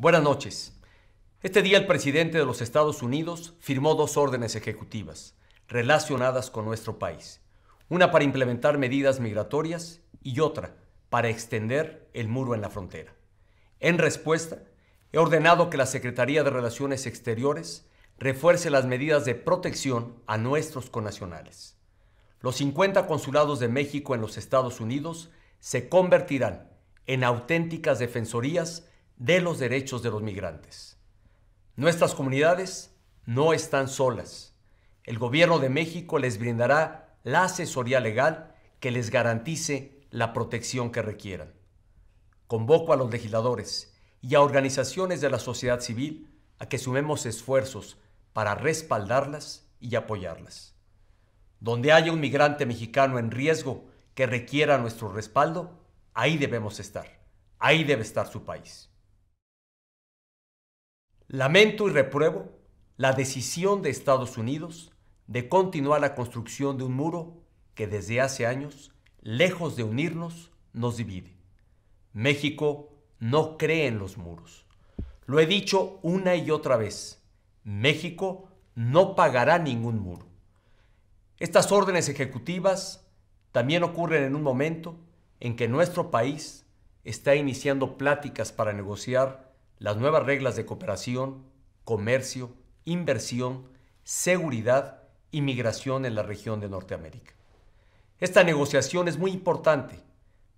Buenas noches. Este día el presidente de los Estados Unidos firmó dos órdenes ejecutivas relacionadas con nuestro país. Una para implementar medidas migratorias y otra para extender el muro en la frontera. En respuesta, he ordenado que la Secretaría de Relaciones Exteriores refuerce las medidas de protección a nuestros connacionales. Los 50 consulados de México en los Estados Unidos se convertirán en auténticas defensorías de los derechos de los migrantes. Nuestras comunidades no están solas. El gobierno de México les brindará la asesoría legal que les garantice la protección que requieran. Convoco a los legisladores y a organizaciones de la sociedad civil a que sumemos esfuerzos para respaldarlas y apoyarlas. Donde haya un migrante mexicano en riesgo que requiera nuestro respaldo, ahí debemos estar. Ahí debe estar su país. Lamento y repruebo la decisión de Estados Unidos de continuar la construcción de un muro que desde hace años, lejos de unirnos, nos divide. México no cree en los muros. Lo he dicho una y otra vez, México no pagará ningún muro. Estas órdenes ejecutivas también ocurren en un momento en que nuestro país está iniciando pláticas para negociar las nuevas reglas de cooperación, comercio, inversión, seguridad y migración en la región de Norteamérica. Esta negociación es muy importante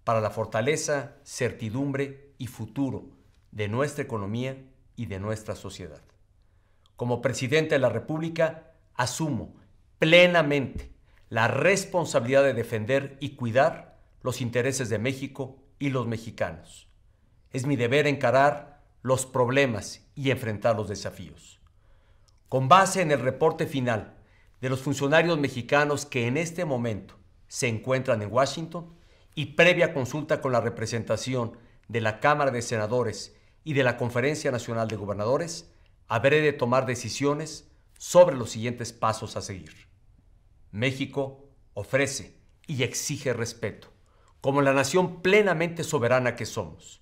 para la fortaleza, certidumbre y futuro de nuestra economía y de nuestra sociedad. Como presidente de la República, asumo plenamente la responsabilidad de defender y cuidar los intereses de México y los mexicanos. Es mi deber encarar los problemas y enfrentar los desafíos. Con base en el reporte final de los funcionarios mexicanos que en este momento se encuentran en Washington y previa consulta con la representación de la Cámara de Senadores y de la Conferencia Nacional de Gobernadores, habré de tomar decisiones sobre los siguientes pasos a seguir. México ofrece y exige respeto, como la nación plenamente soberana que somos.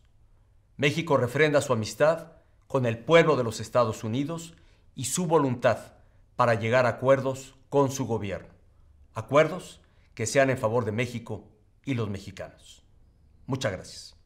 México refrenda su amistad con el pueblo de los Estados Unidos y su voluntad para llegar a acuerdos con su gobierno. Acuerdos que sean en favor de México y los mexicanos. Muchas gracias.